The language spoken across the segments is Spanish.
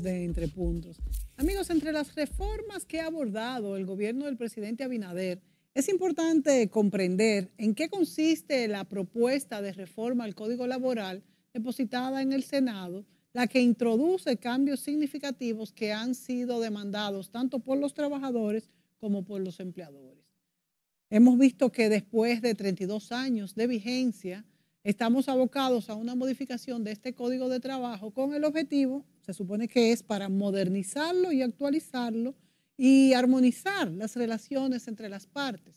de Entre Puntos. Amigos, entre las reformas que ha abordado el gobierno del presidente Abinader, es importante comprender en qué consiste la propuesta de reforma al Código Laboral depositada en el Senado, la que introduce cambios significativos que han sido demandados tanto por los trabajadores como por los empleadores. Hemos visto que después de 32 años de vigencia, estamos abocados a una modificación de este código de trabajo con el objetivo, se supone que es para modernizarlo y actualizarlo y armonizar las relaciones entre las partes.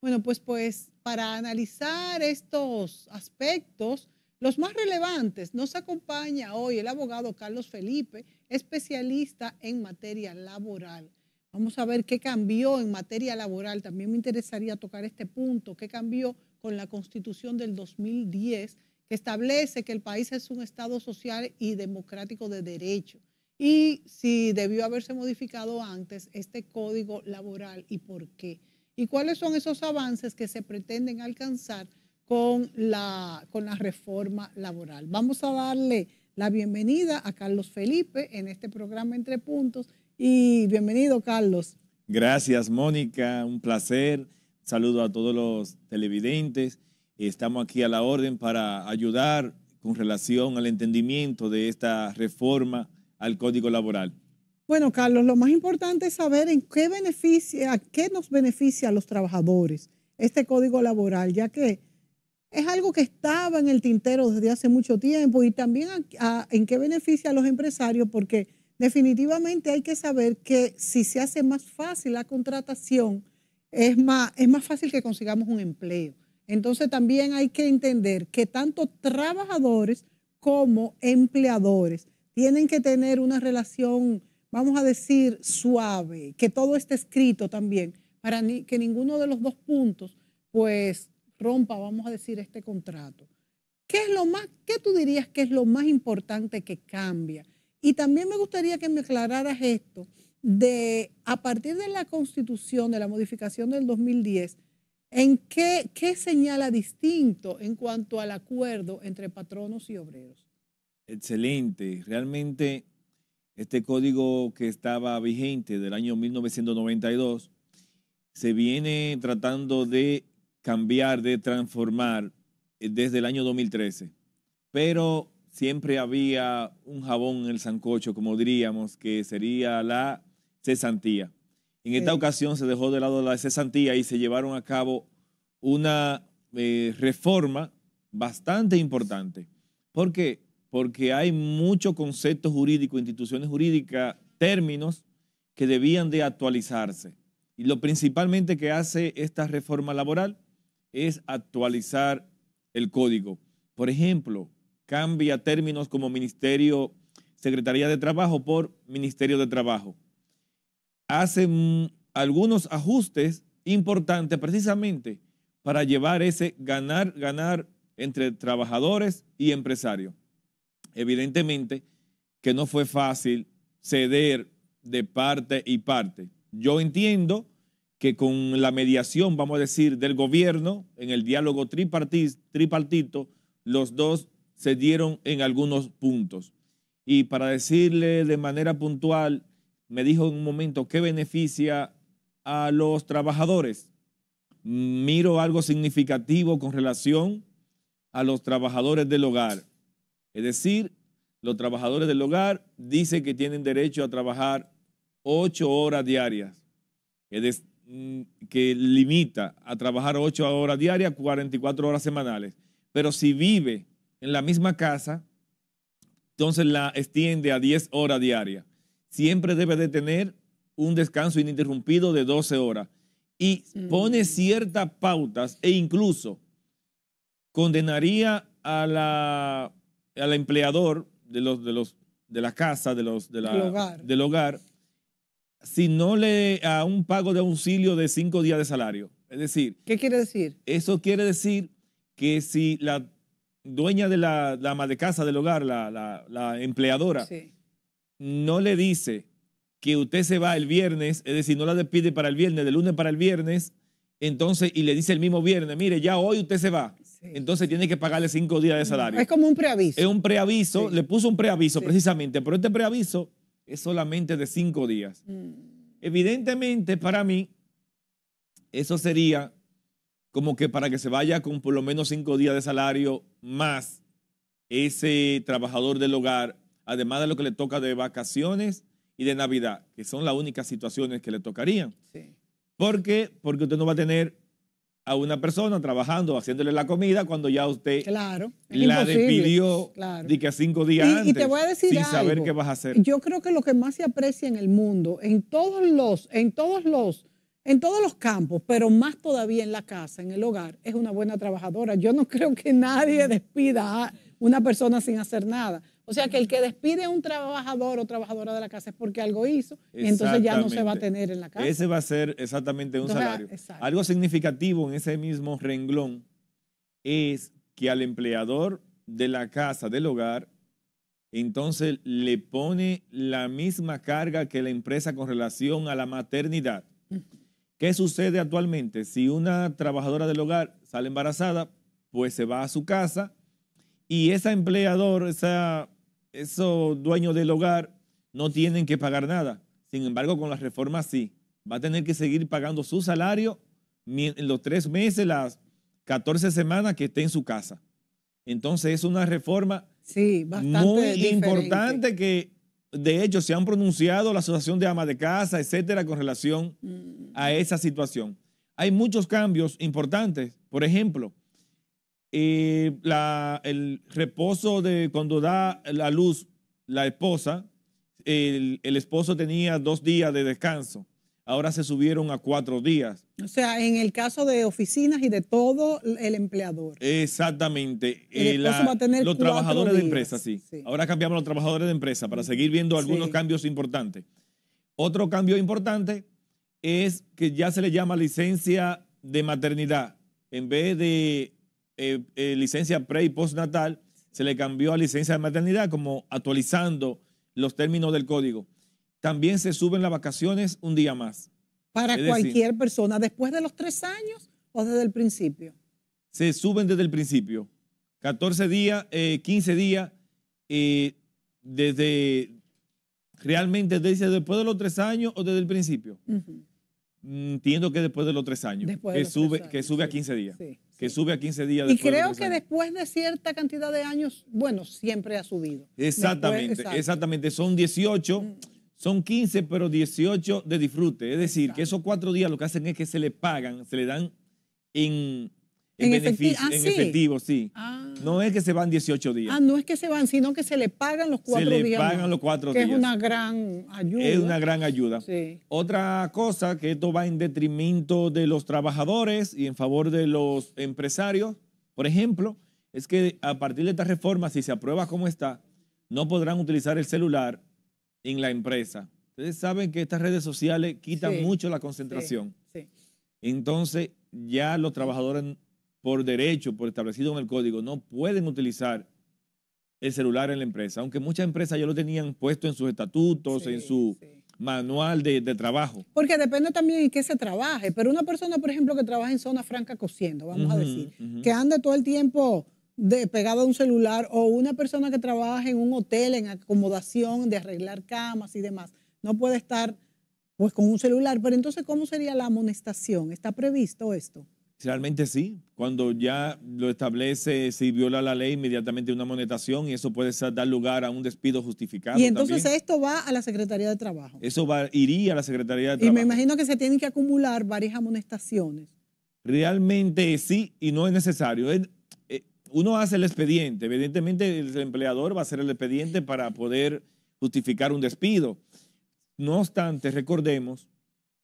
Bueno, pues, pues para analizar estos aspectos, los más relevantes, nos acompaña hoy el abogado Carlos Felipe, especialista en materia laboral. Vamos a ver qué cambió en materia laboral. También me interesaría tocar este punto, qué cambió con la Constitución del 2010, que establece que el país es un Estado social y democrático de derecho. Y si debió haberse modificado antes este código laboral y por qué. ¿Y cuáles son esos avances que se pretenden alcanzar con la, con la reforma laboral? Vamos a darle la bienvenida a Carlos Felipe en este programa Entre Puntos. Y bienvenido, Carlos. Gracias, Mónica. Un placer Saludo a todos los televidentes. Estamos aquí a la orden para ayudar con relación al entendimiento de esta reforma al Código Laboral. Bueno, Carlos, lo más importante es saber en qué beneficia, a qué nos beneficia a los trabajadores este Código Laboral, ya que es algo que estaba en el tintero desde hace mucho tiempo y también en qué beneficia a los empresarios, porque definitivamente hay que saber que si se hace más fácil la contratación, es más, fácil que consigamos un empleo. Entonces también hay que entender que tanto trabajadores como empleadores tienen que tener una relación, vamos a decir, suave, que todo esté escrito también, para que ninguno de los dos puntos pues rompa, vamos a decir, este contrato. ¿Qué es lo más, qué tú dirías que es lo más importante que cambia? Y también me gustaría que me aclararas esto de, a partir de la constitución, de la modificación del 2010, ¿en qué, señala distinto en cuanto al acuerdo entre patronos y obreros? Excelente. Realmente este código que estaba vigente del año 1992 se viene tratando de cambiar, de transformar eh, desde el año 2013. Pero siempre había un jabón en el sancocho, como diríamos, que sería la cesantía. En esta ocasión se dejó de lado la cesantía y se llevaron a cabo una eh, reforma bastante importante. ¿Por qué? Porque hay muchos conceptos jurídicos, instituciones jurídicas, términos que debían de actualizarse. Y lo principalmente que hace esta reforma laboral es actualizar el código. Por ejemplo, cambia términos como Ministerio, Secretaría de Trabajo por Ministerio de Trabajo hacen algunos ajustes importantes precisamente para llevar ese ganar, ganar entre trabajadores y empresarios. Evidentemente que no fue fácil ceder de parte y parte. Yo entiendo que con la mediación, vamos a decir, del gobierno, en el diálogo tripartito, los dos cedieron en algunos puntos. Y para decirle de manera puntual me dijo en un momento ¿qué beneficia a los trabajadores. Miro algo significativo con relación a los trabajadores del hogar. Es decir, los trabajadores del hogar dicen que tienen derecho a trabajar ocho horas diarias, mm, que limita a trabajar ocho horas diarias, 44 horas semanales. Pero si vive en la misma casa, entonces la extiende a 10 horas diarias siempre debe de tener un descanso ininterrumpido de 12 horas y pone ciertas pautas e incluso condenaría a la, al empleador de los de los de la casa de los del hogar si no le a un pago de auxilio de cinco días de salario es decir qué quiere decir eso quiere decir que si la dueña de la, de casa del hogar la, empleadora no le dice que usted se va el viernes, es decir, no la despide para el viernes, de lunes para el viernes, entonces, y le dice el mismo viernes, mire, ya hoy usted se va. Entonces tiene que pagarle cinco días de salario. Es como un preaviso. Es un preaviso, le puso un preaviso precisamente, pero este preaviso es solamente de cinco días. Mm. Evidentemente, para mí, eso sería como que para que se vaya con por lo menos cinco días de salario más ese trabajador del hogar además de lo que le toca de vacaciones y de Navidad, que son las únicas situaciones que le tocarían. ¿Por qué? Porque usted no va a tener a una persona trabajando, haciéndole la comida cuando ya usted la despidió de que cinco días antes. te voy a decir sin saber qué vas a hacer. Yo creo que lo que más se aprecia en el mundo, en todos los, en todos los, en todos los campos, pero más todavía en la casa, en el hogar, es una buena trabajadora. Yo no creo que nadie despida a una persona sin hacer nada. O sea que el que despide a un trabajador o trabajadora de la casa es porque algo hizo y entonces ya no se va a tener en la casa. Ese va a ser exactamente un salario. Ah, algo significativo en ese mismo renglón es que al empleador de la casa, del hogar, entonces le pone la misma carga que la empresa con relación a la maternidad. ¿Qué sucede actualmente? Si una trabajadora del hogar sale embarazada, pues se va a su casa y esa empleador, esa esos dueños del hogar no tienen que pagar nada. Sin embargo, con las reformas sí. Va a tener que seguir pagando su salario en los tres meses, las 14 semanas que esté en su casa. Entonces es una reforma muy importante que de hecho se han pronunciado la Asociación de ama de Casa, etcétera, con relación a mm. esa situación. Hay muchos cambios importantes. Por ejemplo, el reposo de cuando da la luz la esposa, el, esposo tenía dos días de descanso. Ahora se subieron a cuatro días. O sea, en el caso de oficinas y de todo el empleador. Exactamente. Eh, los trabajadores de empresa, sí. Ahora cambiamos los trabajadores de empresa para seguir viendo algunos cambios importantes. Otro cambio importante es que ya se le llama licencia de maternidad. En vez de eh, eh, licencia pre y postnatal se le cambió a licencia de maternidad, como actualizando los términos del código. También se suben las vacaciones un día más. Para cualquier persona, después de los tres años o desde el principio. Se suben desde el principio. 14 días, 15 días, desde realmente desde después de los tres años o desde el principio. Mm, Entiendo que después de los tres años, que, sube, que sube a 15 días. que sube a 15 días. y creo que después de cierta cantidad de años, bueno, siempre ha subido. Exactamente, exactamente. Son 18, mm. son 15, pero 18 de disfrute. Es decir, que esos cuatro días lo que hacen es que se le pagan, se le dan en, en, efectivo, ah, en sí. sí. Ah. No es que se van 18 días. Ah, no es que se van, sino que se le pagan los cuatro días. Se le pagan los cuatro días. es una gran ayuda. Es una gran ayuda. Otra cosa, que esto va en detrimento de los trabajadores y en favor de los empresarios, por ejemplo, es que a partir de esta reforma, si se aprueba como está, no podrán utilizar el celular en la empresa. Ustedes saben que estas redes sociales quitan mucho la concentración. Entonces, ya los trabajadores por derecho, por establecido en el código, no pueden utilizar el celular en la empresa, aunque muchas empresas ya lo tenían puesto en sus estatutos, en su manual de, trabajo. Porque depende también en qué se trabaje, pero una persona, por ejemplo, que trabaja en zona franca cosiendo, vamos a decir, que ande todo el tiempo de, a un celular, o una persona que trabaja en un hotel, en acomodación, de arreglar camas y demás, no puede estar pues con un celular, pero entonces, ¿cómo sería la amonestación? ¿Está previsto esto? Realmente sí. Cuando ya lo establece, si viola la ley, inmediatamente una amonestación y eso puede dar lugar a un despido justificado. Y entonces esto va a la Secretaría de Trabajo. Eso iría a la Secretaría de Trabajo. Y me imagino que se tienen que acumular varias amonestaciones. Realmente sí y no es necesario. Eh, uno hace el expediente. Evidentemente el empleador va a hacer el expediente para poder justificar un despido. No obstante, recordemos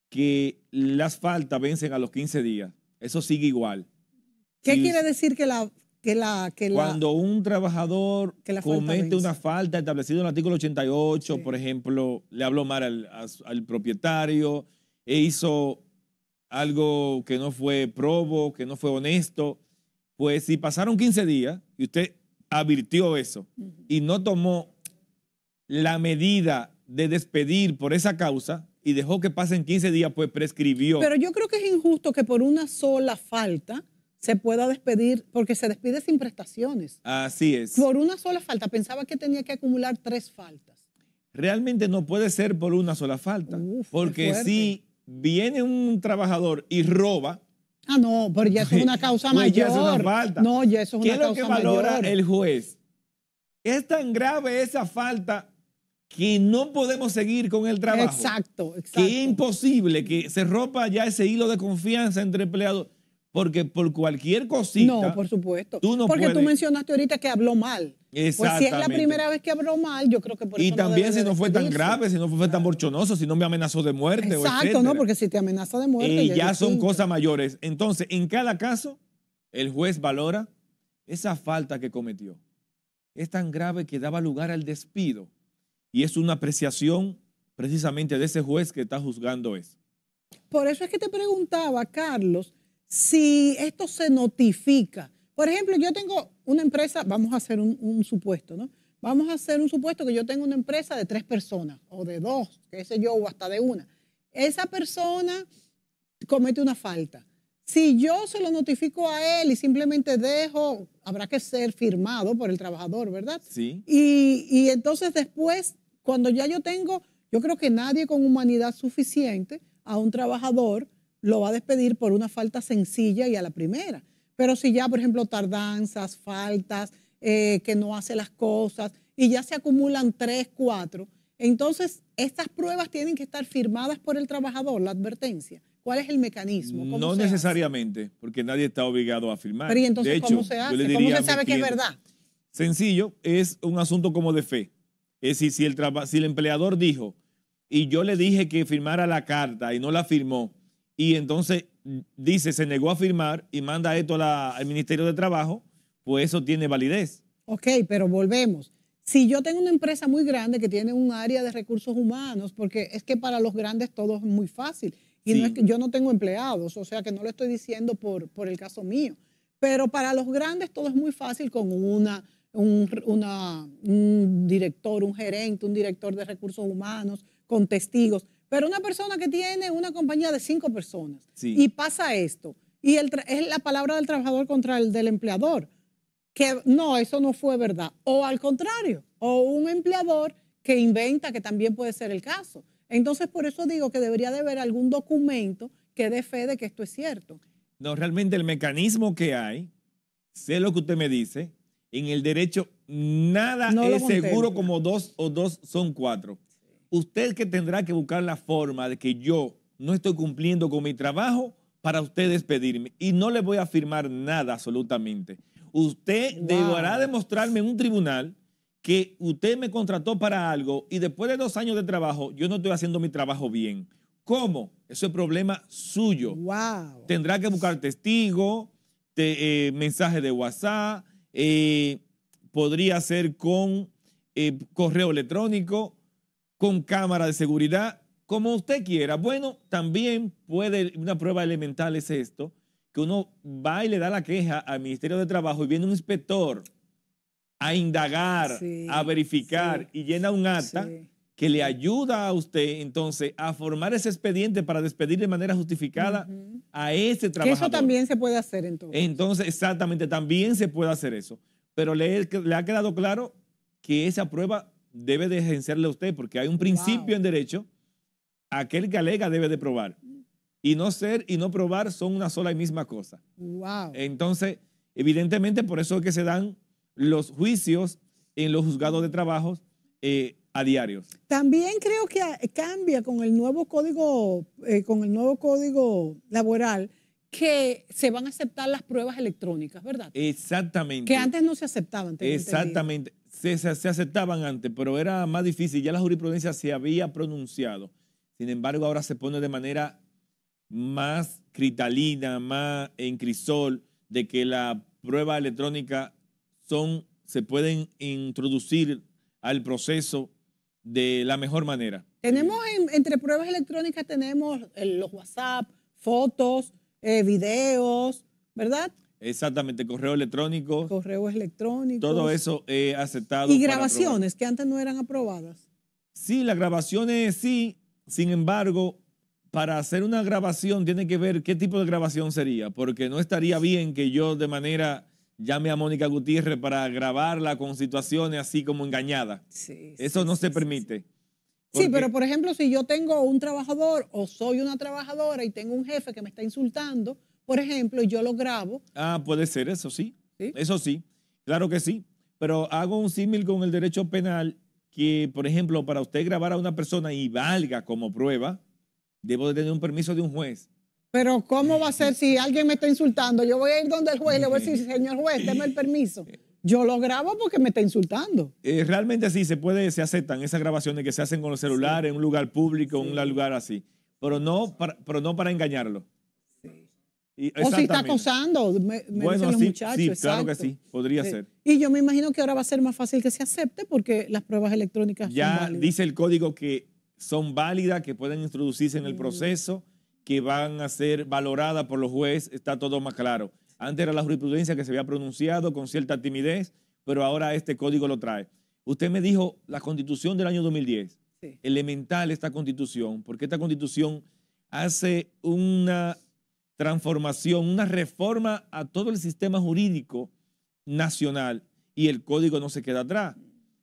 que las faltas vencen a los 15 días. Eso sigue igual. ¿Qué quiere decir que la... Que la, que cuando un trabajador comete una falta establecida en el artículo 88, por ejemplo, le habló mal al, propietario, e hizo algo que no fue probo, que no fue honesto, pues si pasaron 15 días y usted advirtió eso y no tomó la medida de despedir por esa causa, y dejó que pasen 15 días, pues prescribió. Pero yo creo que es injusto que por una sola falta se pueda despedir, porque se despide sin prestaciones. Así es. Por una sola falta. Pensaba que tenía que acumular tres faltas. Realmente no puede ser por una sola falta. porque si viene un trabajador y roba. Ah, no, pero ya es una causa mayor. Pues ya es una falta. No, ya eso es una causa mayor. ¿Qué es lo que valora el juez? Es tan grave esa falta que no podemos seguir con el trabajo. Exacto, exacto. Que es imposible que se rompa ya ese hilo de confianza entre empleados. Porque por cualquier cosita. No, por supuesto. Tú no Porque tú mencionaste ahorita que habló mal. Pues si es la primera vez que habló mal, yo creo que por eso. Y también si no fue tan grave, si no fue tan borchonoso, si no me amenazó de muerte. Exacto, no, porque si te amenaza de muerte. Y ya, son cosas mayores. Entonces, en cada caso, el juez valora esa falta que cometió. Es tan grave que daba lugar al despido. Y es una apreciación precisamente de ese juez que está juzgando eso. Por eso es que te preguntaba, Carlos, si esto se notifica. Por ejemplo, yo tengo una empresa, vamos a hacer un, supuesto, ¿no? Vamos a hacer un supuesto que yo tengo una empresa de tres personas, o de dos, que sé yo, o hasta de una. Esa persona comete una falta. Si yo se lo notifico a él y simplemente dejo, habrá que ser firmado por el trabajador, ¿verdad? Sí. Y, y entonces después cuando ya yo tengo, yo creo que nadie con humanidad suficiente a un trabajador lo va a despedir por una falta sencilla y a la primera. Pero si ya, por ejemplo, tardanzas, faltas, eh, que no hace las cosas y ya se acumulan tres, cuatro, entonces estas pruebas tienen que estar firmadas por el trabajador, la advertencia. ¿Cuál es el mecanismo? no necesariamente, porque nadie está obligado a firmar. Pero ¿y entonces ¿cómo se hace? ¿Cómo se sabe que es verdad? Sencillo, es un asunto como de fe. Es decir, si el, si el empleador dijo, y yo le dije que firmara la carta y no la firmó, y entonces dice, se negó a firmar y manda esto al Ministerio de Trabajo, pues eso tiene validez. Ok, pero volvemos. Si yo tengo una empresa muy grande que tiene un área de recursos humanos, porque es que para los grandes todo es muy fácil, y no es que yo no tengo empleados, o sea que no lo estoy diciendo por, por el caso mío, pero para los grandes todo es muy fácil con una un, director, un gerente, un director de recursos humanos, con testigos. Pero una persona que tiene una compañía de cinco personas y pasa esto, y es la palabra del trabajador contra el del empleador, que no, eso no fue verdad. O al contrario, o un empleador que inventa, que también puede ser el caso. Entonces, por eso digo que debería de haber algún documento que dé fe de que esto es cierto. No, realmente el mecanismo que hay, sé lo que usted me dice, en el derecho nada es seguro como dos o dos son cuatro. Usted que tendrá que buscar la forma de que yo no estoy cumpliendo con mi trabajo para usted despedirme. Y no le voy a firmar nada absolutamente. Usted deberá demostrarme en un tribunal que usted me contrató para algo y después de dos años de trabajo yo no estoy haciendo mi trabajo bien. ¿Cómo? Eso es problema suyo. Tendrá que buscar testigo, mensajes eh, mensaje de WhatsApp, eh, podría ser con eh, correo electrónico, con cámara de seguridad, como usted quiera. Bueno, también puede, una prueba elemental es esto, que uno va y le da la queja al Ministerio de Trabajo y viene un inspector a indagar, a verificar y llena un acta que le ayuda a usted entonces a formar ese expediente para despedir de manera justificada a ese trabajo. Que eso también se puede hacer entonces. Entonces, exactamente, también se puede hacer eso. Pero le, ha quedado claro que esa prueba debe de ejercerle a usted, porque hay un principio en derecho, aquel que alega debe de probar. Y no ser y no probar son una sola y misma cosa. Wow. Entonces, evidentemente, por eso es que se dan los juicios en los juzgados de trabajos, eh, a diario. También creo que cambia con el nuevo código, eh, con el nuevo código laboral que se van a aceptar las pruebas electrónicas, ¿verdad? Exactamente. Que antes no se aceptaban. Exactamente. Se, se, aceptaban antes, pero era más difícil. Ya la jurisprudencia se había pronunciado. Sin embargo, ahora se pone de manera más cristalina, más en crisol, de que la prueba electrónica son, se pueden introducir al proceso de la mejor manera. Tenemos entre pruebas electrónicas, tenemos eh, los WhatsApp, fotos, eh, videos, ¿verdad? Exactamente, correo electrónico. Correo electrónico. Todo eso he aceptado. Y grabaciones que antes no eran aprobadas. Sí, las grabaciones sí, sin embargo, para hacer una grabación tiene que ver qué tipo de grabación sería, porque no estaría bien que yo de manera llame a Mónica Gutiérrez para grabarla con situaciones así como engañada. Sí, Eso no se permite. Sí, pero por ejemplo, si yo tengo un trabajador o soy una trabajadora y tengo un jefe que me está insultando, por ejemplo, y yo lo grabo. Ah, puede ser, eso sí. ¿Sí? Eso sí, claro que sí. Pero hago un símil con el derecho penal que, por ejemplo, para usted grabar a una persona y valga como prueba, debo de tener un permiso de un juez. Pero ¿cómo va a ser si alguien me está insultando? Yo voy a ir donde el juez, le voy a decir, señor juez, déme el permiso. Yo lo grabo porque me está insultando. Eh, realmente sí, se puede, se aceptan esas grabaciones que se hacen con los celulares en un lugar público, en un lugar así, pero no para, pero no para engañarlo. Sí. o si está acosando, me, bueno, dicen los sí, Sí, claro que sí, podría ser. Y yo me imagino que ahora va a ser más fácil que se acepte porque las pruebas electrónicas. Ya dice el código que son válidas, que pueden introducirse en el proceso que van a ser valoradas por los jueces, está todo más claro. Antes era la jurisprudencia que se había pronunciado con cierta timidez, pero ahora este código lo trae. Usted me dijo la constitución del año 2010. Elemental esta constitución, porque esta constitución hace una transformación, una reforma a todo el sistema jurídico nacional y el código no se queda atrás.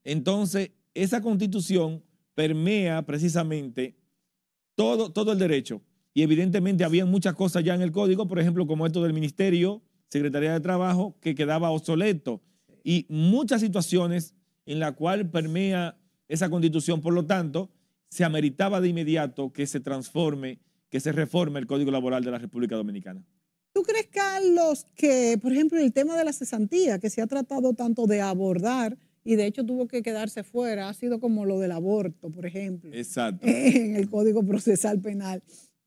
Entonces, esa constitución permea precisamente todo, todo el derecho. Y evidentemente había muchas cosas ya en el código, por ejemplo, como esto del Ministerio, Secretaría de Trabajo, que quedaba obsoleto. Y muchas situaciones en la cual permea esa constitución. Por lo tanto, se ameritaba de inmediato que se transforme, que se reforme el Código Laboral de la República Dominicana. ¿Tú crees, Carlos, que, por ejemplo, el tema de la cesantía, que se ha tratado tanto de abordar y de hecho tuvo que quedarse fuera, ha sido como lo del aborto, por ejemplo, en el Código Procesal Penal?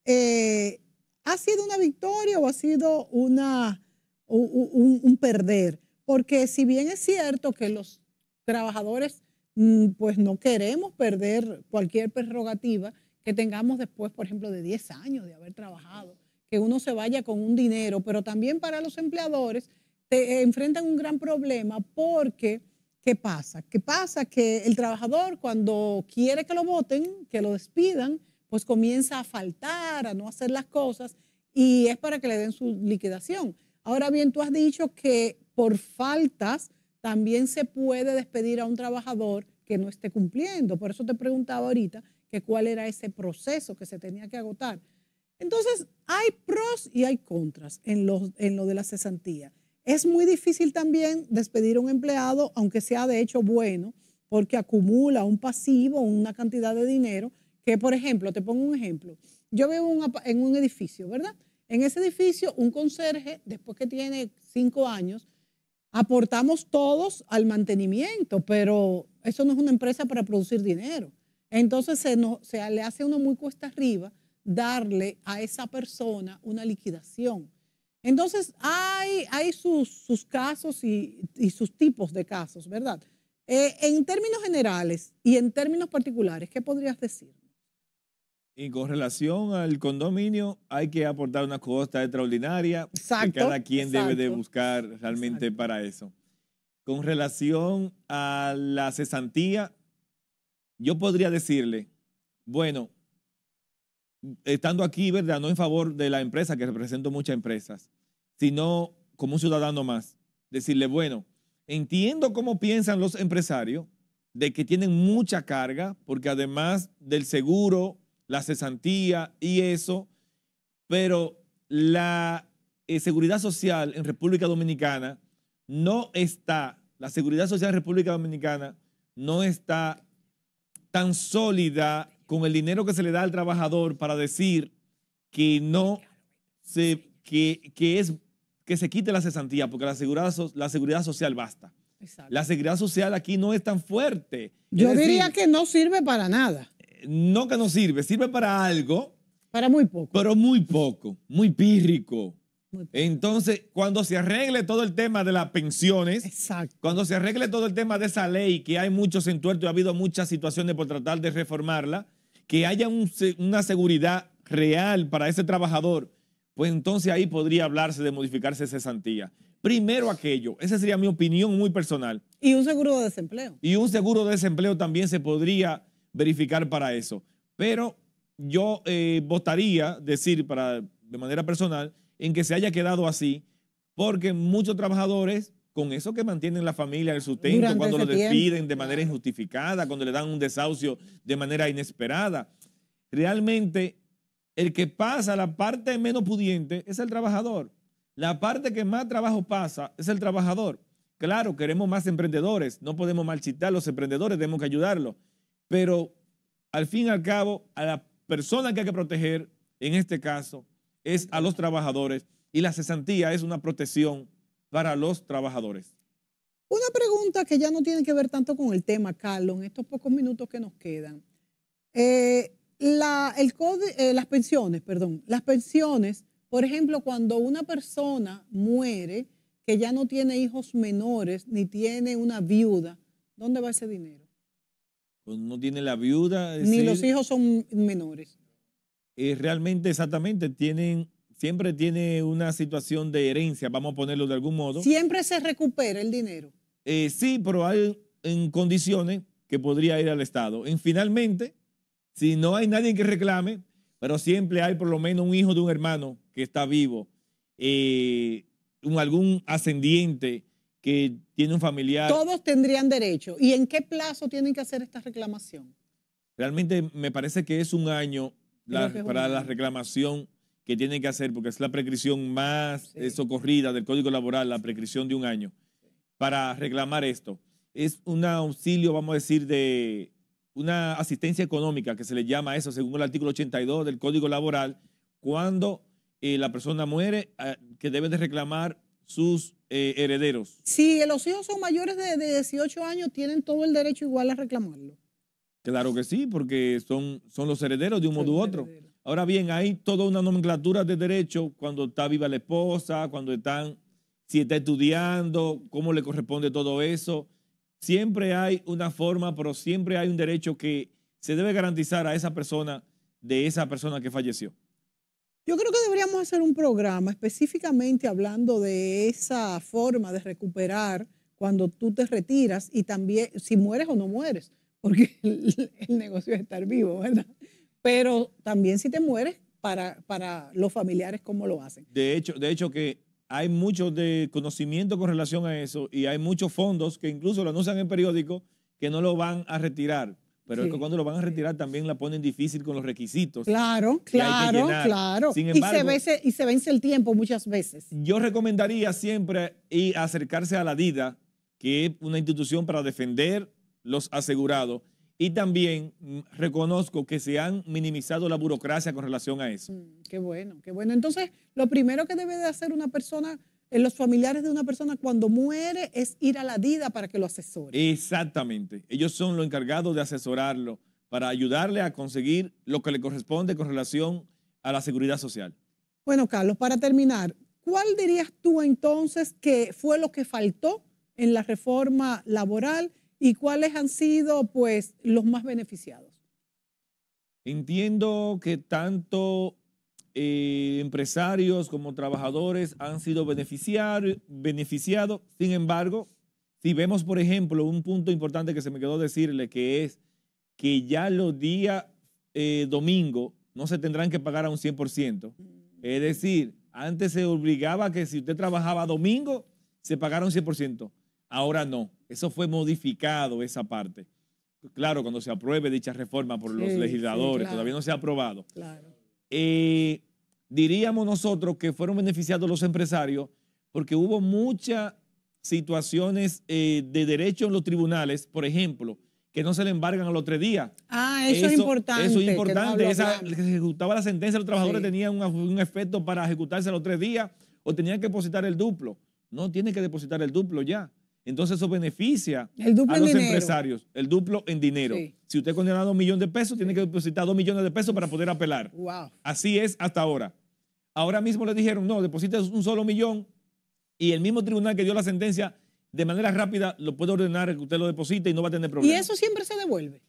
Eh, ¿ha sido una victoria o ha sido una, un, perder? Porque si bien es cierto que los trabajadores mm, pues no queremos perder cualquier prerrogativa que tengamos después, por ejemplo, de 10 años de haber trabajado, que uno se vaya con un dinero, pero también para los empleadores Se eh, enfrentan un gran problema porque... ¿qué pasa? ¿Qué pasa? Que el trabajador cuando quiere que lo voten, que lo despidan, pues comienza a faltar, a no hacer las cosas y es para que le den su liquidación. Ahora bien, tú has dicho que por faltas también se puede despedir a un trabajador que no esté cumpliendo. Por eso te preguntaba ahorita que cuál era ese proceso que se tenía que agotar. Entonces, hay pros y hay contras en lo, en lo de la cesantía. Es muy difícil también despedir a un empleado, aunque sea de hecho bueno, porque acumula un pasivo, una cantidad de dinero que, por ejemplo, te pongo un ejemplo, yo veo en un edificio, ¿verdad? En ese edificio, un conserje, después que tiene cinco años, aportamos todos al mantenimiento, pero eso no es una empresa para producir dinero. Entonces se, le hace a uno muy cuesta arriba darle a esa persona una liquidación. Entonces hay, sus, casos y, sus tipos de casos, ¿verdad? Eh, en términos generales y en términos particulares, ¿qué podrías decir? Y con relación al condominio, hay que aportar una costa extraordinaria que cada quien debe de buscar realmente para eso. Con relación a la cesantía, yo podría decirle, bueno, estando aquí, ¿verdad? No en favor de la empresa, que represento muchas empresas, sino como un ciudadano más, decirle, bueno, entiendo cómo piensan los empresarios de que tienen mucha carga, porque además del seguro, la cesantía y eso, pero la eh, seguridad social en República Dominicana no está, la seguridad social en República Dominicana no está tan sólida con el dinero que se le da al trabajador para decir que no se, que, es, que se quite la cesantía, porque la seguridad, la seguridad social basta. La seguridad social aquí no es tan fuerte. Yo diría que no sirve para nada no que no sirve, sirve para algo. Para muy poco. Pero muy poco, muy pírrico. Entonces, cuando se arregle todo el tema de las pensiones, cuando se arregle todo el tema de esa ley, que hay muchos entuertos y ha habido muchas situaciones por tratar de reformarla, que haya una seguridad real para ese trabajador, pues entonces ahí podría hablarse de modificarse esa cesantía. Primero aquello, esa sería mi opinión muy personal. Y un seguro de desempleo. Y un seguro de desempleo también se podría verificar para eso. Pero yo eh, votaría, decir para, de manera personal, en que se haya quedado así, porque muchos trabajadores, con eso que mantienen la familia, el sustento, cuando lo despiden de manera injustificada, cuando le dan un desahucio de manera inesperada, realmente el que pasa la parte menos pudiente es el trabajador. La parte que más trabajo pasa es el trabajador. Claro, queremos más emprendedores, no podemos marchitar a los emprendedores, tenemos que ayudarlos. Pero al fin y al cabo, a la persona que hay que proteger, en este caso, es a los trabajadores y la cesantía es una protección para los trabajadores. Una pregunta que ya no tiene que ver tanto con el tema, Carlos, en estos pocos minutos que nos quedan. Eh, eh, las pensiones, perdón, las pensiones, por ejemplo, cuando una persona muere que ya no tiene hijos menores ni tiene una viuda, ¿dónde va ese dinero? Pues, no tiene la viuda. Ni los hijos son menores. Eh, realmente, exactamente, tienen, siempre tiene una situación de herencia, vamos a ponerlo de algún modo. Siempre se recupera el dinero. Eh, sí, pero hay en condiciones que podría ir al Estado. En finalmente, si no hay nadie que reclame, pero siempre hay por lo menos un hijo de un hermano que está vivo, eh, un, algún ascendiente que tiene un familiar. Todos tendrían derecho. ¿Y en qué plazo tienen que hacer esta reclamación? Realmente me parece que es un año para la reclamación que tienen que hacer, porque es la prescripción más eh, socorrida del Código Laboral, la prescripción de un año, para reclamar esto. Es un auxilio, vamos a decir, de una asistencia económica, que se le llama eso, según el artículo 82 del Código Laboral, cuando eh, la persona muere, ah, que debe de reclamar sus eh, herederos. Si los hijos son mayores de, 18 años, tienen todo el derecho igual a reclamarlo. Claro que sí, porque son, son los herederos de un modo u otro. Ahora bien, hay toda una nomenclatura de derechos cuando está viva la esposa, cuando están, si está estudiando, cómo le corresponde todo eso. Siempre hay una forma, pero siempre hay un derecho que se debe garantizar a esa persona de esa persona que falleció. Yo creo que deberíamos hacer un programa específicamente hablando de esa forma de recuperar cuando tú te retiras y también si mueres o no mueres, porque el, negocio es estar vivo, ¿verdad? Pero también si te mueres, para, para los familiares, ¿cómo lo hacen? De hecho, de hecho que hay mucho de conocimiento con relación a eso y hay muchos fondos que incluso lo anuncian en periódico que no lo van a retirar pero es que cuando lo van a retirar también la ponen difícil con los requisitos. Claro, claro, claro. y, se vence, y se vence el tiempo muchas veces. Yo recomendaría siempre y acercarse a la DIDA, que es una institución para defender los asegurados. Y también mm, reconozco que se han minimizado la burocracia con relación a eso. Mm, qué bueno, qué bueno. Entonces, lo primero que debe de hacer una persona en los familiares de una persona cuando muere es ir a la DIDA para que lo asesore. Exactamente. Ellos son los encargados de asesorarlo para ayudarle a conseguir lo que le corresponde con relación a la seguridad social. Bueno, Carlos, para terminar, ¿cuál dirías tú entonces que fue lo que faltó en la reforma laboral y cuáles han sido pues los más beneficiados? Entiendo que tanto eh, empresarios como trabajadores han sido beneficiados. Sin embargo, si vemos, por ejemplo, un punto importante que se me quedó decirle, que es que ya los días eh, domingo no se tendrán que pagar a un 100%. Mm. Es decir, antes se obligaba que si usted trabajaba domingo, se pagara un 100%. Ahora no. Eso fue modificado, esa parte. Claro, cuando se apruebe dicha reforma por los legisladores, todavía no se ha aprobado. Claro. Eh, diríamos nosotros que fueron beneficiados los empresarios porque hubo muchas situaciones eh, de derecho en los tribunales, por ejemplo, que no se le embargan a los tres días. Ah, eso, es importante. Eso es importante. que se ejecutaba la sentencia, los trabajadores tenían un efecto para ejecutarse a los tres días o tenían que depositar el duplo. No, tiene que depositar el duplo ya. Entonces eso beneficia a los empresarios, el duplo en dinero. Si usted condena a dos millones de pesos, tiene que depositar dos millones de pesos para poder apelar. Así es hasta ahora. Ahora mismo le dijeron, no, deposita un solo millón y el mismo tribunal que dio la sentencia de manera rápida lo puede ordenar que usted lo deposite y no va a tener problema. ¿Y eso siempre se devuelve?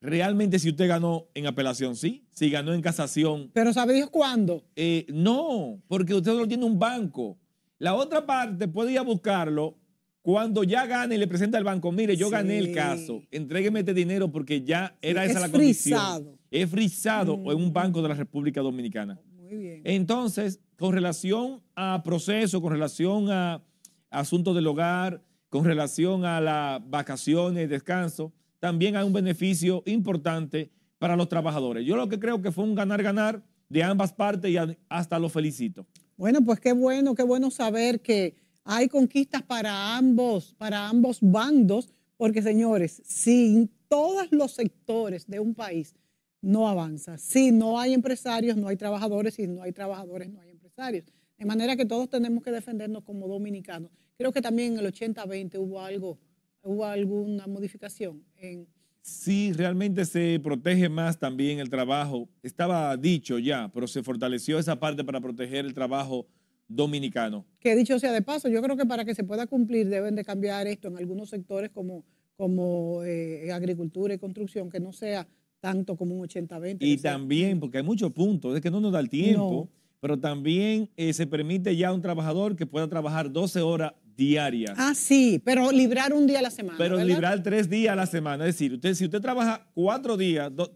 Realmente si usted ganó en apelación, sí. Si ganó en casación. ¿Pero sabéis cuándo? Eh, no, porque usted solo tiene un banco. La otra parte puede ir a buscarlo cuando ya gane, y le presenta al banco, mire, yo gané el caso, entrégueme este dinero porque ya era esa la condición. Frisado. Es frisado en un mm. banco de la República Dominicana. Oh, muy bien. Entonces, con relación a proceso, con relación a asuntos del hogar, con relación a las vacaciones, descanso, también hay un beneficio importante para los trabajadores. Yo lo que creo que fue un ganar-ganar de ambas partes y hasta lo felicito. Bueno, pues qué bueno, qué bueno saber que hay conquistas para ambos, para ambos bandos, porque señores, sin todos los sectores de un país no avanza. Si no hay empresarios, no hay trabajadores, si no hay trabajadores, no hay empresarios. De manera que todos tenemos que defendernos como dominicanos. Creo que también en el 80-20 hubo algo, hubo alguna modificación en, sí realmente se protege más también el trabajo. Estaba dicho ya, pero se fortaleció esa parte para proteger el trabajo dominicano. Que dicho sea de paso, yo creo que para que se pueda cumplir deben de cambiar esto en algunos sectores como, como eh, agricultura y construcción, que no sea tanto como un 80-20. Y también, porque hay muchos puntos, es que no nos da el tiempo, pero también eh, se permite ya un trabajador que pueda trabajar 12 horas diarias. Ah, sí, pero librar un día a la semana. Pero librar tres días a la semana, es decir, usted, si usted trabaja cuatro días, 12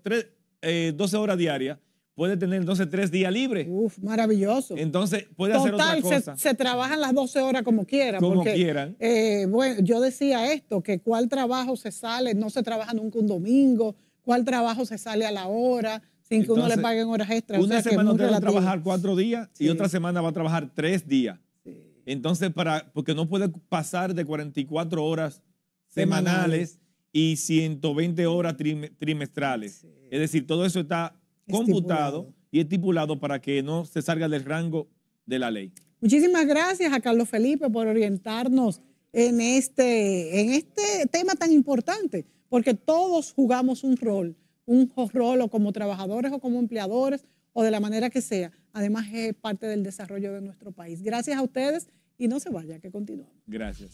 eh, horas diarias, puede tener entonces tres días libres. Uf, maravilloso. Entonces puede hacer otra cosa. Se, se trabajan las 12 horas como quieran. Como quieran. Eh, bueno, yo decía esto, que cuál trabajo se sale, no se trabaja nunca un domingo, cuál trabajo se sale a la hora, sin que uno le paguen horas extras. Una semana usted va a trabajar cuatro días y otra semana va a trabajar tres días. Entonces, para, porque no puede pasar de 44 horas semanales, y 120 horas trimestrales. Es decir, todo eso está computado y estipulado para que no se salga del rango de la ley. Muchísimas gracias a Carlos Felipe por orientarnos en este, en este tema tan importante, porque todos jugamos un rol, un rol o como trabajadores o como empleadores o de la manera que sea. Además es parte del desarrollo de nuestro país. Gracias a ustedes y no se vaya, que continuamos. Gracias.